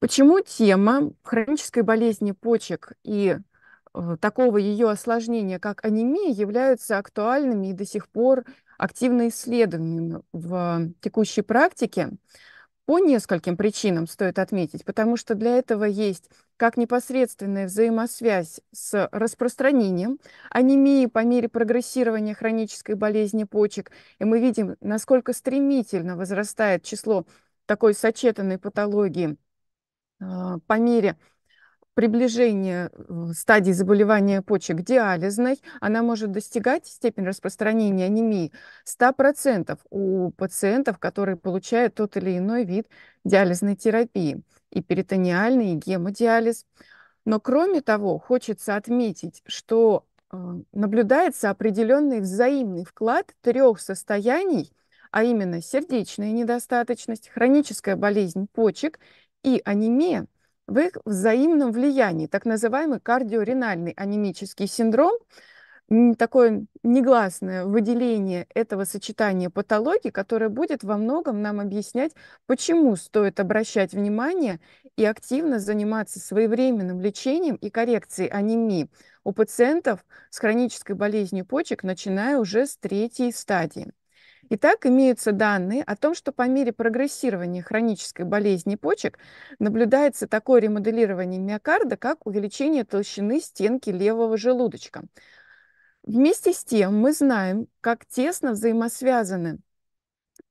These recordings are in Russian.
Почему тема хронической болезни почек и э, такого ее осложнения, как анемия, являются актуальными и до сих пор активно исследуемыми в текущей практике? По нескольким причинам стоит отметить, потому что для этого есть как непосредственная взаимосвязь с распространением анемии по мере прогрессирования хронической болезни почек. И мы видим, насколько стремительно возрастает число такой сочетанной патологии – а, по мере приближение э, стадии заболевания почек диализной, она может достигать степень распространения анемии 100% у пациентов, которые получают тот или иной вид диализной терапии, и перитониальный, и гемодиализ. Но кроме того, хочется отметить, что а, наблюдается определенный взаимный вклад трех состояний, а именно сердечная недостаточность, хроническая болезнь почек и анемия в их взаимном влиянии, так называемый кардиоренальный анемический синдром, такое негласное выделение этого сочетания патологий, которое будет во многом нам объяснять, почему стоит обращать внимание и активно заниматься своевременным лечением и коррекцией анемии у пациентов с хронической болезнью почек, начиная уже с третьей стадии. Итак, имеются данные о том, что по мере прогрессирования хронической болезни почек наблюдается такое ремоделирование миокарда, как увеличение толщины стенки левого желудочка. Вместе с тем мы знаем, как тесно взаимосвязаны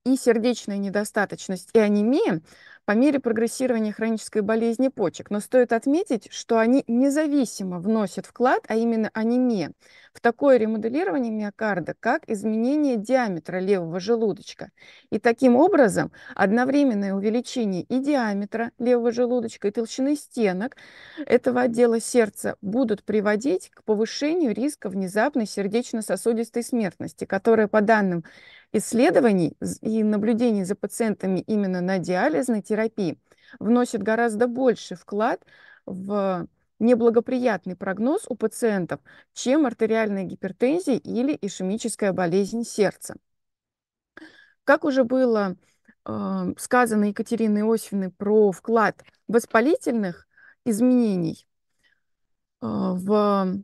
и сердечная недостаточность, и анемия по мере прогрессирования хронической болезни почек. Но стоит отметить, что они независимо вносят вклад, а именно анемия, в такое ремоделирование миокарда, как изменение диаметра левого желудочка. И таким образом одновременное увеличение и диаметра левого желудочка, и толщины стенок этого отдела сердца будут приводить к повышению риска внезапной сердечно-сосудистой смертности, которая, по данным исследований и наблюдений за пациентами именно на диализной терапии вносит гораздо больше вклад в неблагоприятный прогноз у пациентов, чем артериальная гипертензия или ишемическая болезнь сердца. Как уже было э, сказано Екатериной Иосифовной про вклад воспалительных изменений э, в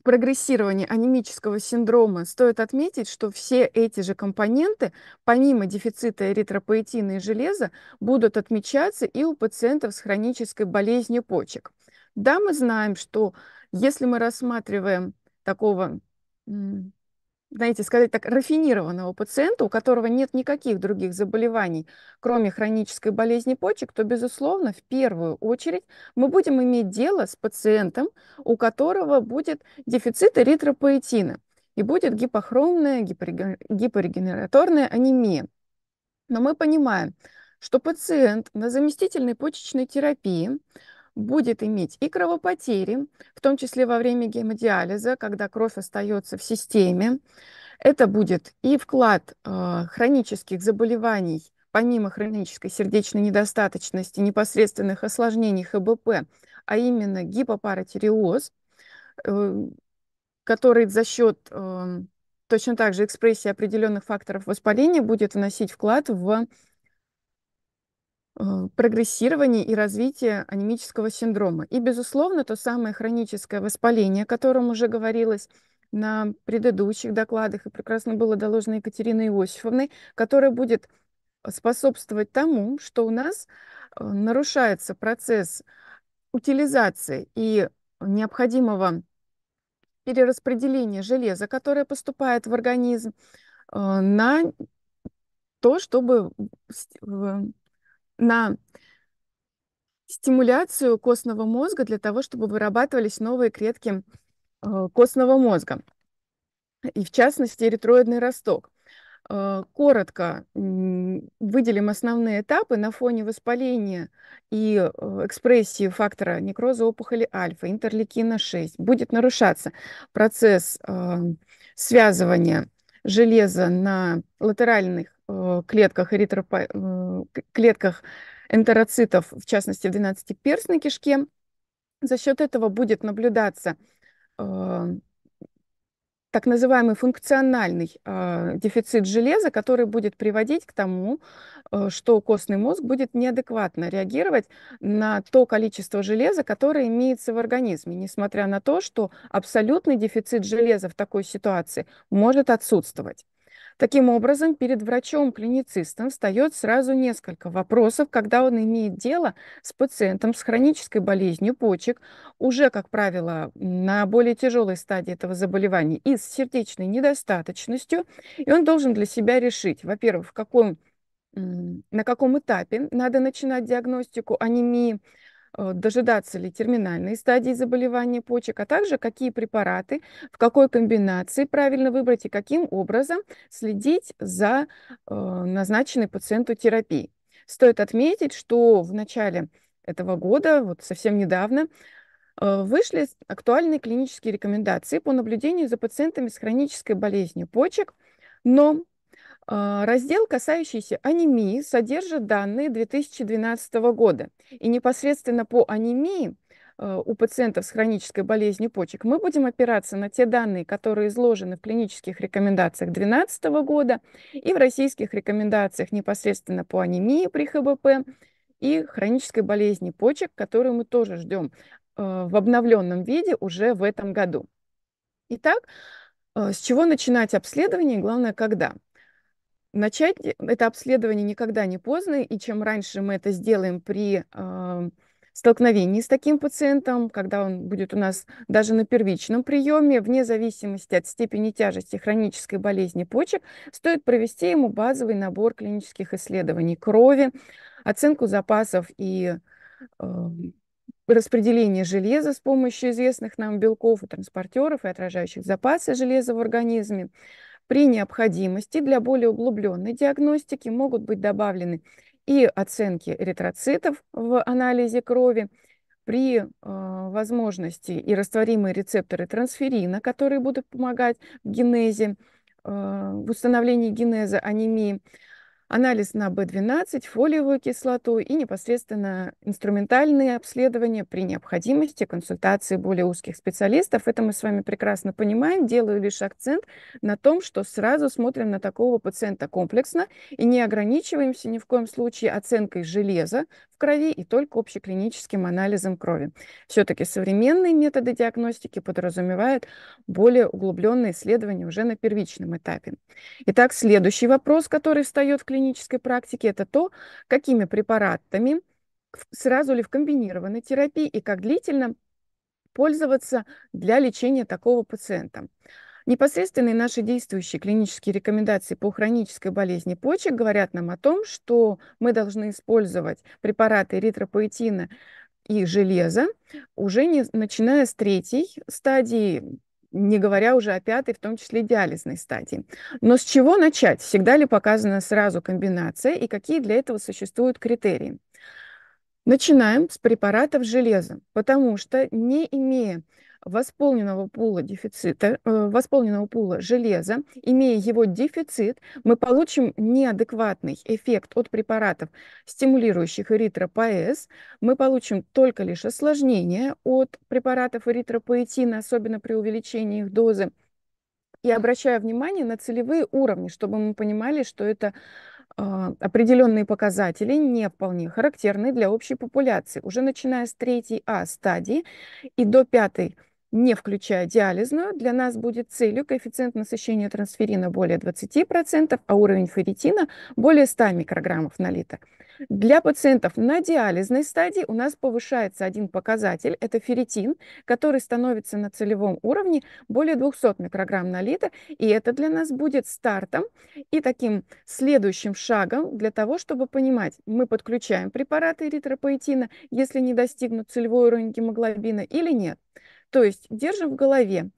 в прогрессировании анемического синдрома стоит отметить, что все эти же компоненты, помимо дефицита эритропоэтина и железа, будут отмечаться и у пациентов с хронической болезнью почек. Да, мы знаем, что если мы рассматриваем такого знаете, сказать так, рафинированного пациента, у которого нет никаких других заболеваний, кроме хронической болезни почек, то, безусловно, в первую очередь мы будем иметь дело с пациентом, у которого будет дефицит эритропоэтина и будет гипохромная гипорегенераторная анемия. Но мы понимаем, что пациент на заместительной почечной терапии – будет иметь и кровопотери, в том числе во время гемодиализа, когда кровь остается в системе. Это будет и вклад э, хронических заболеваний, помимо хронической сердечной недостаточности, непосредственных осложнений ХБП, а именно гипопаратиреоз, э, который за счет э, точно так же экспрессии определенных факторов воспаления будет вносить вклад в Э, прогрессирование и развитие анемического синдрома. И, безусловно, то самое хроническое воспаление, о котором уже говорилось на предыдущих докладах и прекрасно было доложено Екатерине Иосифовной, которое будет э, способствовать тому, что у нас э, нарушается процесс утилизации и необходимого перераспределения железа, которое поступает в организм, на то, чтобы на стимуляцию костного мозга для того, чтобы вырабатывались новые клетки э, костного мозга, и в частности эритроидный росток. Э, коротко выделим основные этапы на фоне воспаления и э, экспрессии фактора некроза опухоли альфа, интерлейкина 6. Будет нарушаться процесс связывания железа на латеральных Э, клетках, эритропо... клетках энтероцитов, в частности, в 12-перстной кишке. За счет этого будет наблюдаться э, так называемый функциональный э, дефицит железа, который будет приводить к тому, э, что костный мозг будет неадекватно реагировать на то количество железа, которое имеется в организме, несмотря на то, что абсолютный дефицит железа в такой ситуации может отсутствовать. Таким образом, перед врачом-клиницистом встает сразу несколько вопросов, когда он имеет дело с пациентом с хронической болезнью почек, уже, как правило, на более тяжелой стадии этого заболевания и с сердечной недостаточностью, и он должен для себя решить, во-первых, в каком на каком этапе надо начинать диагностику анемии, Э, дожидаться ли терминальной стадии заболевания почек, а также какие препараты, в какой комбинации правильно выбрать и каким образом следить за э, назначенной пациенту терапией. Стоит отметить, что в начале этого года, вот совсем недавно, э, вышли актуальные клинические рекомендации по наблюдению за пациентами с хронической болезнью почек, но а, раздел, касающийся анемии, содержит данные 2012 года. И непосредственно по анемии а, у пациентов с хронической болезнью почек мы будем опираться на те данные, которые изложены в клинических рекомендациях 2012 года и в российских рекомендациях непосредственно по анемии при ХБП и хронической болезни почек, которую мы тоже ждем а, в обновленном виде уже в этом году. Итак, с чего начинать обследование и главное, когда? Начать э, это обследование никогда не поздно, и чем раньше мы это сделаем при э, столкновении с таким пациентом, когда он будет у нас даже на первичном приеме, вне зависимости от степени тяжести хронической болезни почек, стоит провести ему базовый набор клинических исследований крови, оценку запасов и э, распределение железа с помощью известных нам белков и транспортеров и отражающих запасы железа в организме, при необходимости для более углубленной диагностики могут быть добавлены и оценки эритроцитов в анализе крови, при э, возможности и растворимые рецепторы трансферина, которые будут помогать в генезе, э, в установлении генеза анемии анализ на B12, фолиевую кислоту и непосредственно инструментальные обследования при необходимости консультации более узких специалистов. Это мы с вами прекрасно понимаем. Делаю лишь акцент на том, что сразу смотрим на такого пациента комплексно и не ограничиваемся ни в коем случае оценкой железа в крови и только общеклиническим анализом крови. Все-таки современные методы диагностики подразумевают более углубленные исследования уже на первичном этапе. Итак, следующий вопрос, который встает в клинике, клинической практике, это то, какими препаратами сразу ли в комбинированной терапии и как длительно пользоваться для лечения такого пациента. Непосредственные наши действующие клинические рекомендации по хронической болезни почек говорят нам о том, что мы должны использовать препараты эритропоэтина и железа уже не, начиная с третьей стадии не говоря уже о пятой, в том числе диализной стадии. Но с чего начать? Всегда ли показана сразу комбинация и какие для этого существуют критерии? Начинаем с препаратов железа, потому что не имея восполненного пула дефицита, э, восполненного пула железа, имея его дефицит, мы получим неадекватный эффект от препаратов, стимулирующих эритропоэз, мы получим только лишь осложнение от препаратов эритропоэтина, особенно при увеличении их дозы. И обращаю внимание на целевые уровни, чтобы мы понимали, что это а, определенные показатели не вполне характерны для общей популяции. Уже начиная с третьей а стадии и до пятой не включая диализную, для нас будет целью коэффициент насыщения трансферина более 20%, а уровень ферритина более 100 микрограммов на литр. Для пациентов на диализной стадии у нас повышается один показатель, это ферритин, который становится на целевом уровне более 200 микрограмм на литр, и это для нас будет стартом и таким следующим шагом для того, чтобы понимать, мы подключаем препараты эритропоэтина, если не достигнут целевой уровень гемоглобина или нет. То есть держим в голове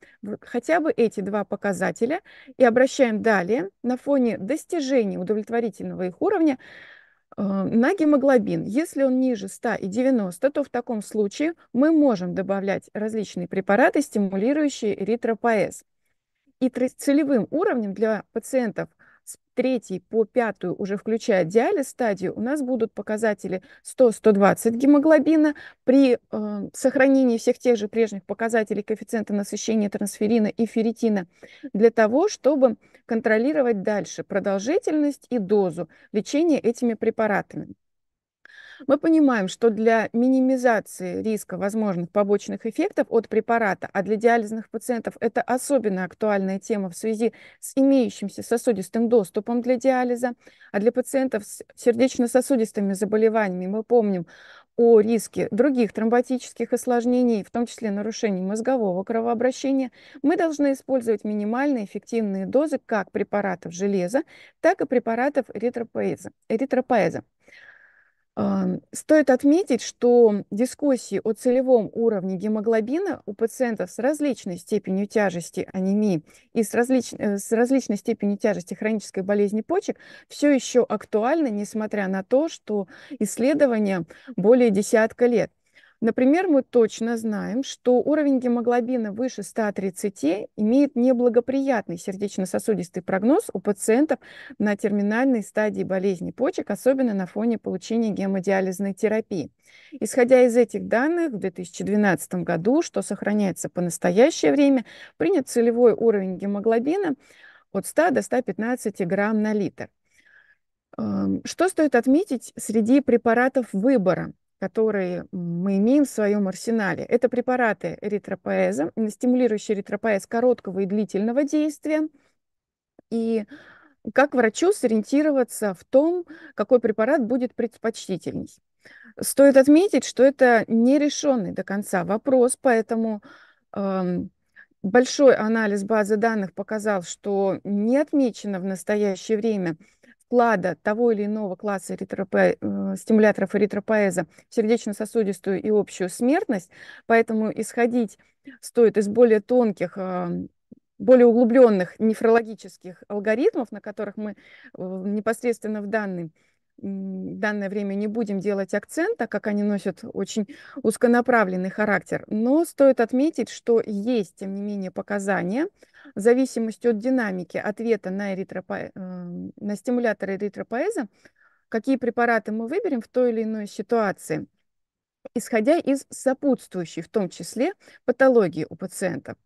хотя бы эти два показателя и обращаем далее на фоне достижения удовлетворительного их уровня э, на гемоглобин, если он ниже 190, то в таком случае мы можем добавлять различные препараты, стимулирующие эритропоэз. И целевым уровнем для пациентов – с третьей по пятую, уже включая диализ стадию, у нас будут показатели 100-120 гемоглобина. При э, сохранении всех тех же прежних показателей коэффициента насыщения трансферина и ферритина для того, чтобы контролировать дальше продолжительность и дозу лечения этими препаратами мы понимаем, что для минимизации риска возможных побочных эффектов от препарата, а для диализных пациентов это особенно актуальная тема в связи с имеющимся сосудистым доступом для диализа, а для пациентов с сердечно-сосудистыми заболеваниями мы помним о риске других тромботических осложнений, в том числе нарушений мозгового кровообращения, мы должны использовать минимальные эффективные дозы как препаратов железа, так и препаратов эритропоэза. эритропоэза. Стоит отметить, что дискуссии о целевом уровне гемоглобина у пациентов с различной степенью тяжести анемии и с, различ... Э, с различной степенью тяжести хронической болезни почек все еще актуальны, несмотря на то, что исследования более десятка лет. Например, мы точно знаем, что уровень гемоглобина выше 130 имеет неблагоприятный сердечно-сосудистый прогноз у пациентов на терминальной стадии болезни почек, особенно на фоне получения гемодиализной терапии. Исходя из этих данных, в 2012 году, что сохраняется по настоящее время, принят целевой уровень гемоглобина от 100 до 115 грамм на литр. Эм, что стоит отметить среди препаратов выбора? которые мы имеем в своем арсенале. Это препараты эритропоэза, стимулирующие эритропоэз короткого и длительного действия. И как врачу сориентироваться в том, какой препарат будет предпочтительней. Стоит отметить, что это нерешенный до конца вопрос, поэтому э, большой анализ базы данных показал, что не отмечено в настоящее время вклада того или иного класса эритропо... Э, стимуляторов эритропоэза в сердечно-сосудистую и общую смертность, поэтому исходить стоит из более тонких а, более углубленных нефрологических алгоритмов, на которых мы э, непосредственно в данный в данное время не будем делать акцента как они носят очень узконаправленный характер. Но стоит отметить, что есть, тем не менее, показания, зависимостью от динамики ответа на, эритрапо... Э, на стимуляторы эритропоэза, какие препараты мы выберем в той или иной ситуации, исходя из сопутствующей, в том числе, патологии у пациента.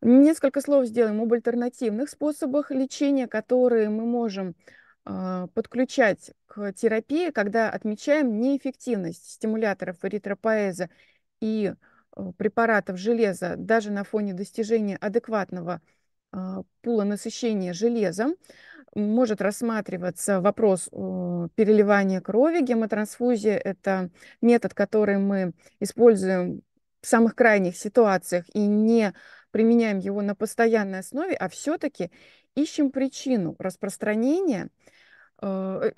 Несколько слов сделаем об альтернативных способах лечения, которые мы можем э, подключать к терапии, когда отмечаем неэффективность стимуляторов эритропоэза и Э, препаратов железа даже на фоне достижения адекватного а, пула насыщения железом может рассматриваться вопрос э, переливания крови. Гемотрансфузия – это метод, который мы используем в самых крайних ситуациях и не применяем его на постоянной основе, а все-таки ищем причину распространения Э,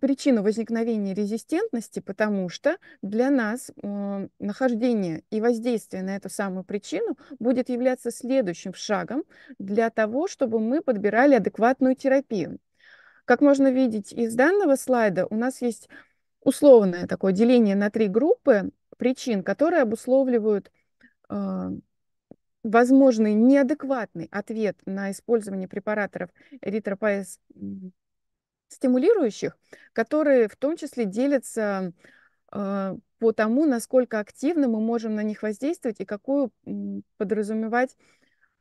причину возникновения резистентности, потому что для нас э, нахождение и воздействие на эту самую причину будет являться следующим шагом для того, чтобы мы подбирали адекватную терапию. Как можно видеть из данного слайда, у нас есть условное такое деление на три группы причин, которые обусловливают э, возможный неадекватный ответ на использование препаратов эритропоэз стимулирующих, которые в том числе делятся а, по тому, насколько активно мы можем на них воздействовать и какую подразумевать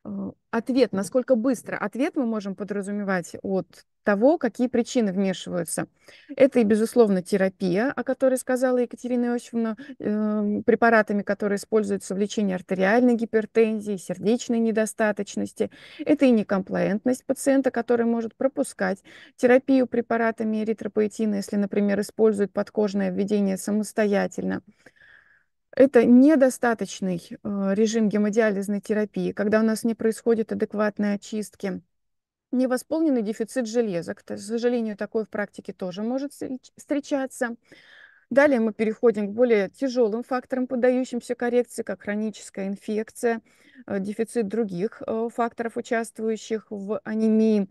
Э, ответ, насколько быстро? Ответ мы можем подразумевать от того, какие причины вмешиваются. Это и, безусловно, терапия, о которой сказала Екатерина Иосифовна, э, препаратами, которые используются в лечении артериальной гипертензии, сердечной недостаточности. Это и некомплаентность пациента, который может пропускать терапию препаратами эритропоэтина, если, например, использует подкожное введение самостоятельно. Это недостаточный э, режим гемодиализной терапии, когда у нас не происходит адекватной очистки. Невосполненный дефицит железа. К сожалению, такое в практике тоже может встречаться. Далее мы переходим к более тяжелым факторам, поддающимся коррекции, как хроническая инфекция, э, дефицит других э, факторов, участвующих в анемии,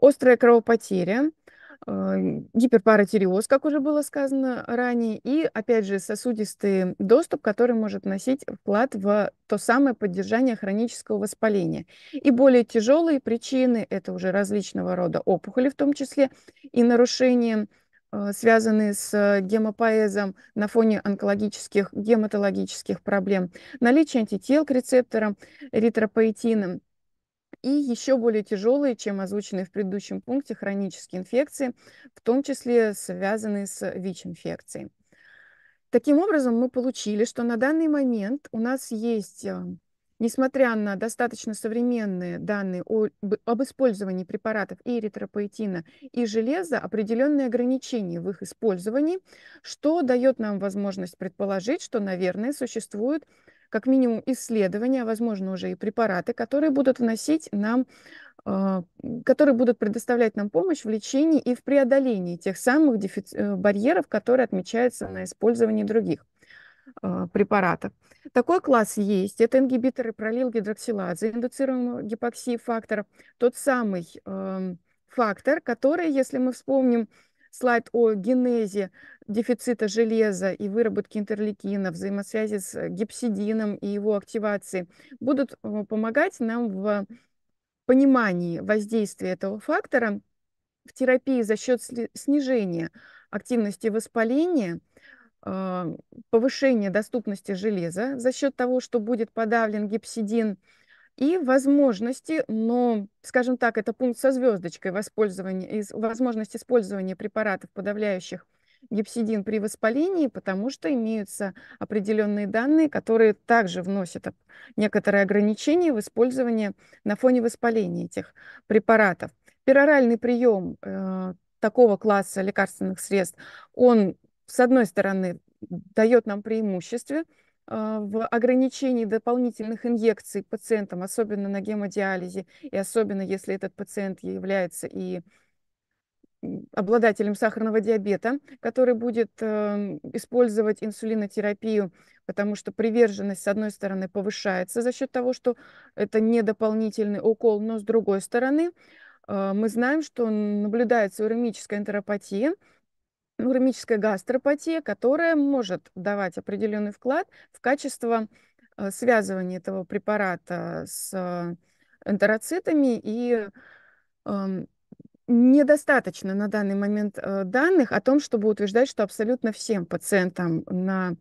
острая кровопотеря – а, гиперпаратиреоз, как уже было сказано ранее, и, опять же, сосудистый доступ, который может носить вклад в то самое поддержание хронического воспаления. И более тяжелые причины – это уже различного рода опухоли, в том числе и нарушения, а, связанные с гемопоэзом на фоне онкологических, гематологических проблем, наличие антител к рецепторам эритропоэтина – и еще более тяжелые, чем озвученные в предыдущем пункте, хронические инфекции, в том числе связанные с ВИЧ-инфекцией. Таким образом, мы получили, что на данный момент у нас есть, э, несмотря на достаточно современные данные об использовании препаратов и эритропоэтина, и железа, определенные ограничения в их использовании, что дает нам возможность предположить, что, наверное, существуют как минимум исследования, а, возможно, уже и препараты, которые будут вносить нам а, которые будут предоставлять нам помощь в лечении и в преодолении тех самых дефици- э, барьеров, которые отмечаются на использовании других а, препаратов. Такой класс есть. Это ингибиторы пролилгидроксилазы, индуцируемого гипоксии фактора. Тот самый фактор, который, если мы вспомним слайд о генезе дефицита железа и выработке интерлейкина, взаимосвязи с э, гипсидином и его активации, будут э, помогать нам в понимании воздействия этого фактора в терапии за счет снижения активности воспаления, э, повышения доступности железа за счет того, что будет подавлен гипсидин – и возможности, но, скажем так, это пункт со звездочкой, воспользование, возможность использования препаратов, подавляющих гепсидин при воспалении, потому что имеются определенные данные, которые также вносят некоторые ограничения в использование на фоне воспаления этих препаратов. Пероральный прием э, такого класса лекарственных средств, он, с одной стороны, дает нам преимущество, а, в ограничении дополнительных инъекций пациентам, особенно на гемодиализе, и особенно если этот пациент является и обладателем сахарного диабета, который будет эм, использовать инсулинотерапию, потому что приверженность, с одной стороны, повышается за счет того, что это не дополнительный укол, но с другой стороны, э, мы знаем, что наблюдается уремическая энтеропатия, урэмическая гастропатия, которая может давать определенный вклад в качество э, связывания этого препарата с э, энтероцитами и эм, недостаточно на данный момент э, данных о том, чтобы утверждать, что абсолютно всем пациентам на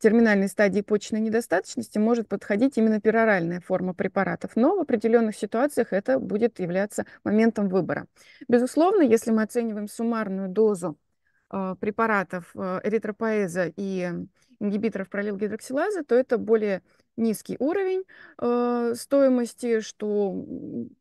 терминальной стадии почечной недостаточности может подходить именно пероральная форма препаратов. Но в определенных ситуациях это будет являться моментом выбора. Безусловно, если мы оцениваем суммарную дозу а, препаратов а, эритропоэза и ингибиторов пролилгидроксилаза, то это более низкий уровень э, стоимости, что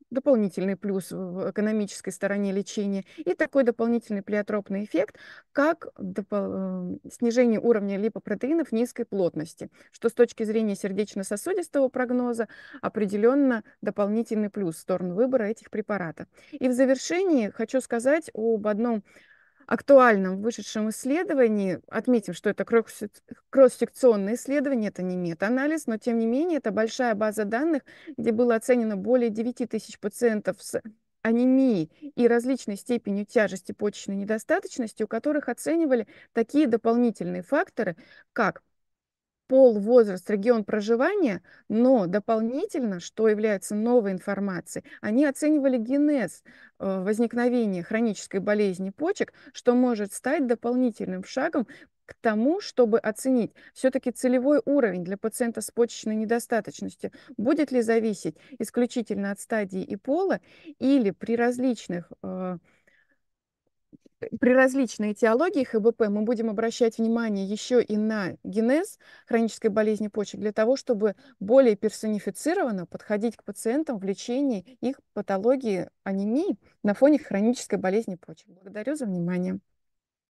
дополнительный плюс в экономической стороне лечения, и такой дополнительный плеотропный эффект, как допол- снижение уровня липопротеинов низкой плотности, что с точки зрения сердечно-сосудистого прогноза определенно дополнительный плюс в сторону выбора этих препаратов. И в завершении хочу сказать об одном актуальном вышедшем исследовании, отметим, что это кросс-секционное исследование, это не метаанализ, но тем не менее это большая база данных, где было оценено более 9 тысяч пациентов с анемией и различной степенью тяжести почечной недостаточности, у которых оценивали такие дополнительные факторы, как пол, возраст, регион проживания, но дополнительно, что является новой информацией, они оценивали генез э, возникновения хронической болезни почек, что может стать дополнительным шагом к тому, чтобы оценить все-таки целевой уровень для пациента с почечной недостаточностью, будет ли зависеть исключительно от стадии и пола или при различных э, при различной этиологии ХБП мы будем обращать внимание еще и на генез хронической болезни почек для того, чтобы более персонифицированно подходить к пациентам в лечении их патологии анемии на фоне хронической болезни почек. Благодарю за внимание.